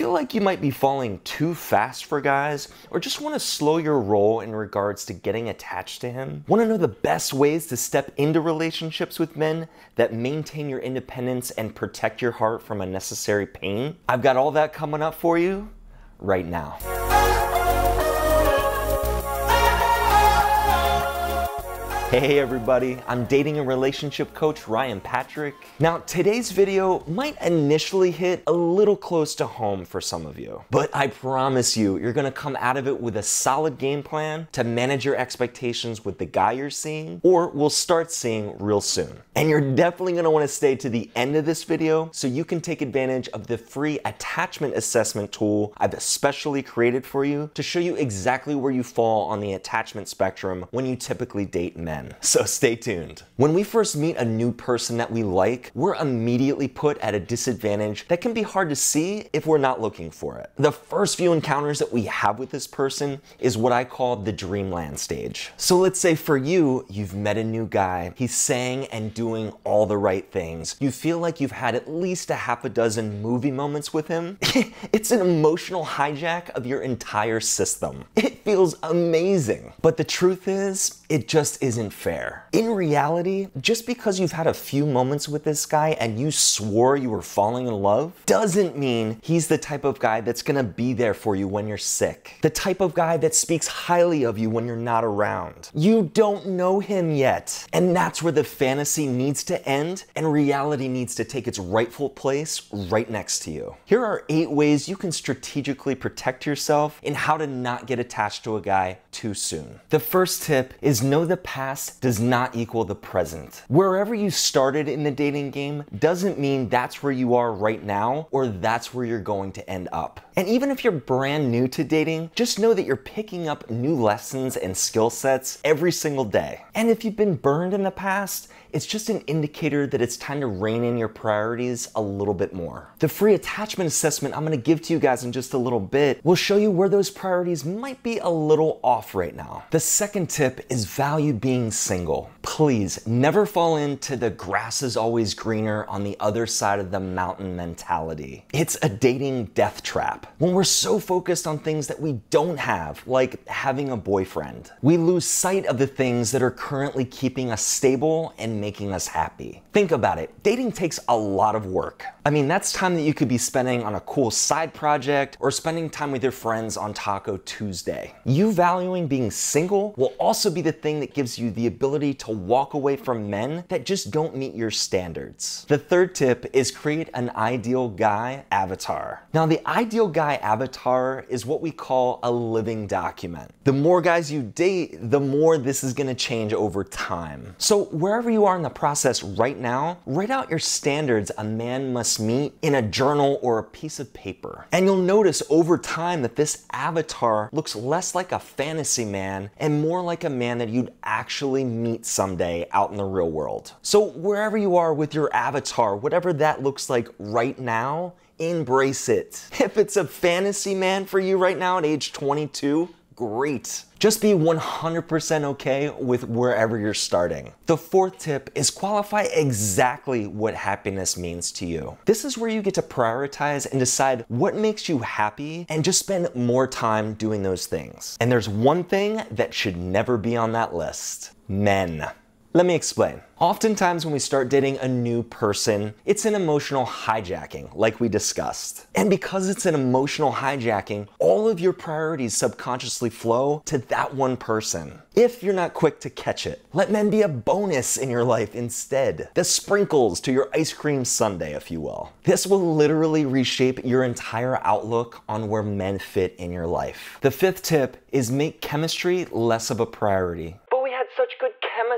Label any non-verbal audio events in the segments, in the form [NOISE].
feel like you might be falling too fast for guys or just want to slow your roll in regards to getting attached to him? Want to know the best ways to step into relationships with men that maintain your independence and protect your heart from unnecessary pain? I've got all that coming up for you right now. Hey everybody, I'm dating and relationship coach Ryan Patrick. Now, today's video might initially hit a little close to home for some of you, but I promise you, you're gonna come out of it with a solid game plan to manage your expectations with the guy you're seeing or will start seeing real soon. And you're definitely gonna wanna stay to the end of this video so you can take advantage of the free attachment assessment tool I've especially created for you to show you exactly where you fall on the attachment spectrum when you typically date men so stay tuned. When we first meet a new person that we like, we're immediately put at a disadvantage that can be hard to see if we're not looking for it. The first few encounters that we have with this person is what I call the dreamland stage. So let's say for you, you've met a new guy, he's saying and doing all the right things. You feel like you've had at least a half a dozen movie moments with him. [LAUGHS] it's an emotional hijack of your entire system. It [LAUGHS] feels amazing. But the truth is, it just isn't fair. In reality, just because you've had a few moments with this guy and you swore you were falling in love, doesn't mean he's the type of guy that's gonna be there for you when you're sick. The type of guy that speaks highly of you when you're not around. You don't know him yet. And that's where the fantasy needs to end and reality needs to take its rightful place right next to you. Here are eight ways you can strategically protect yourself and how to not get attached attached to a guy too soon. The first tip is know the past does not equal the present. Wherever you started in the dating game doesn't mean that's where you are right now or that's where you're going to end up. And even if you're brand new to dating, just know that you're picking up new lessons and skill sets every single day. And if you've been burned in the past, it's just an indicator that it's time to rein in your priorities a little bit more. The free attachment assessment I'm gonna give to you guys in just a little bit will show you where those priorities might be a little off right now. The second tip is value being single. Please never fall into the grass is always greener on the other side of the mountain mentality. It's a dating death trap. When we're so focused on things that we don't have, like having a boyfriend, we lose sight of the things that are currently keeping us stable and making us happy. Think about it dating takes a lot of work. I mean, that's time that you could be spending on a cool side project or spending time with your friends on Taco Tuesday. You valuing being single will also be the thing that gives you the ability to walk away from men that just don't meet your standards. The third tip is create an ideal guy avatar. Now, the ideal guy avatar is what we call a living document. The more guys you date, the more this is gonna change over time. So, wherever you are are in the process right now, write out your standards a man must meet in a journal or a piece of paper. And you'll notice over time that this avatar looks less like a fantasy man and more like a man that you'd actually meet someday out in the real world. So wherever you are with your avatar, whatever that looks like right now, embrace it. [LAUGHS] If it's a fantasy man for you right now at age 22, great. Just be 100% okay with wherever you're starting. The fourth tip is qualify exactly what happiness means to you. This is where you get to prioritize and decide what makes you happy and just spend more time doing those things. And there's one thing that should never be on that list men. Let me explain. Oftentimes, when we start dating a new person, it's an emotional hijacking, like we discussed. And because it's an emotional hijacking, all of your priorities subconsciously flow to that one person. If you're not quick to catch it, let men be a bonus in your life instead. The sprinkles to your ice cream sundae, if you will. This will literally reshape your entire outlook on where men fit in your life. The fifth tip is make chemistry less of a priority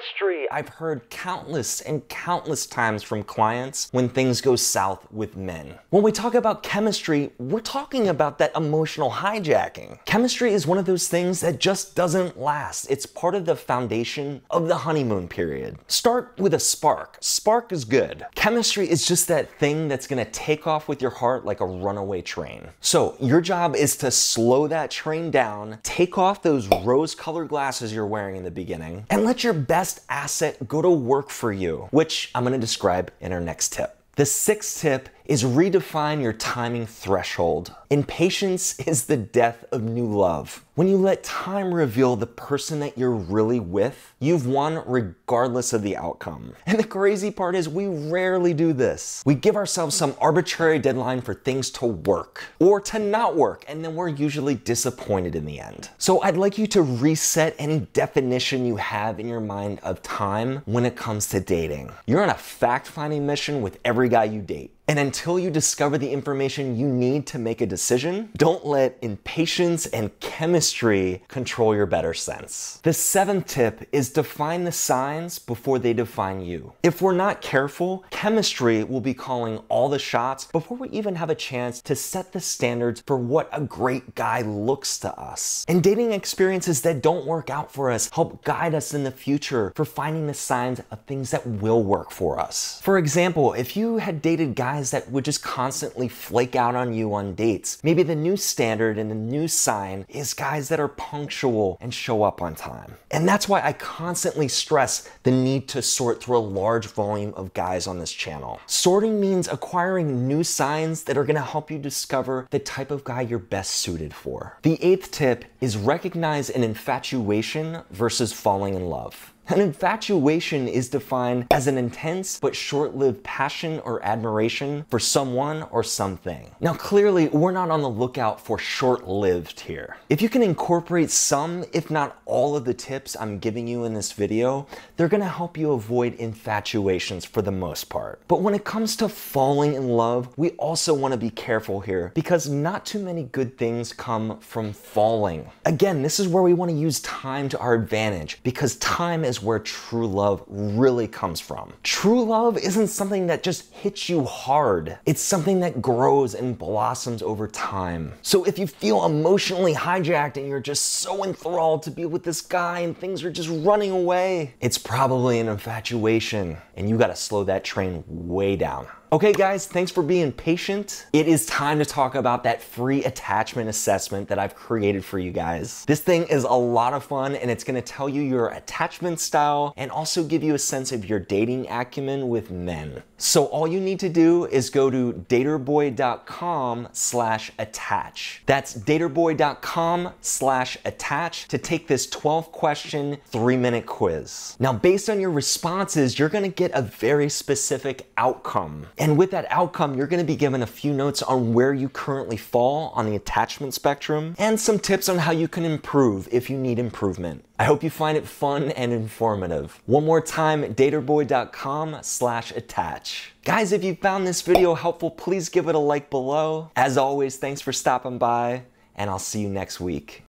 chemistry. I've heard countless and countless times from clients when things go south with men. When we talk about chemistry, we're talking about that emotional hijacking. Chemistry is one of those things that just doesn't last. It's part of the foundation of the honeymoon period. Start with a spark. Spark is good. Chemistry is just that thing that's gonna take off with your heart like a runaway train. So your job is to slow that train down, take off those rose colored glasses you're wearing in the beginning, and let your best best asset go to work for you, which I'm gonna describe in our next tip. The sixth tip is redefine your timing threshold. Impatience [LAUGHS] is the death of new love. When you let time reveal the person that you're really with, you've won regardless of the outcome. [LAUGHS] And the crazy part is we rarely do this. We give ourselves some arbitrary deadline for things to work or to not work, and then we're usually disappointed in the end. So I'd like you to reset any definition you have in your mind of time when it comes to dating. You're on a fact-finding mission with every guy you date. And until you discover the information you need to make a decision, don't let impatience and chemistry control your better sense. The seventh tip is define the signs before they define you. If we're not careful, chemistry will be calling all the shots before we even have a chance to set the standards for what a great guy looks to us. And dating experiences that don't work out for us help guide us in the future for finding the signs of things that will work for us. For example, if you had dated guys guys that would just constantly flake out on you on dates. Maybe the new standard and the new sign is guys that are punctual and show up on time. And that's why I constantly stress the need to sort through a large volume of guys on this channel. Sorting means acquiring new signs that are gonna help you discover the type of guy you're best suited for. The eighth tip is recognize an infatuation versus falling in love. An infatuation is defined as an intense but short-lived passion or admiration for someone or something. Now clearly, we're not on the lookout for short-lived here. If you can incorporate some, if not all of the tips I'm giving you in this video, they're gonna help you avoid infatuations for the most part. But when it comes to falling in love, we also wanna be careful here because not too many good things come from falling. Again, this is where we wanna use time to our advantage because time is is where true love really comes from. True love isn't something that just hits you hard, it's something that grows and blossoms over time. So if you feel emotionally hijacked and you're just so enthralled to be with this guy and things are just running away, it's probably an infatuation and you gotta slow that train way down. Okay guys, thanks for being patient. It is time to talk about that free attachment assessment that I've created for you guys. This thing is a lot of fun and it's gonna tell you your attachment style and also give you a sense of your dating acumen with men. So all you need to do is go to daterboy.com slash attach. That's daterboy.com slash attach to take this 12 question, three minute quiz. Now, based on your responses, you're gonna get a very specific outcome. And with that outcome, you're gonna be given a few notes on where you currently fall on the attachment spectrum and some tips on how you can improve if you need improvement. I hope you find it fun and informative. One more time, daterboy.com slash attach. Guys, if you found this video helpful, please give it a like below. As always, thanks for stopping by and I'll see you next week.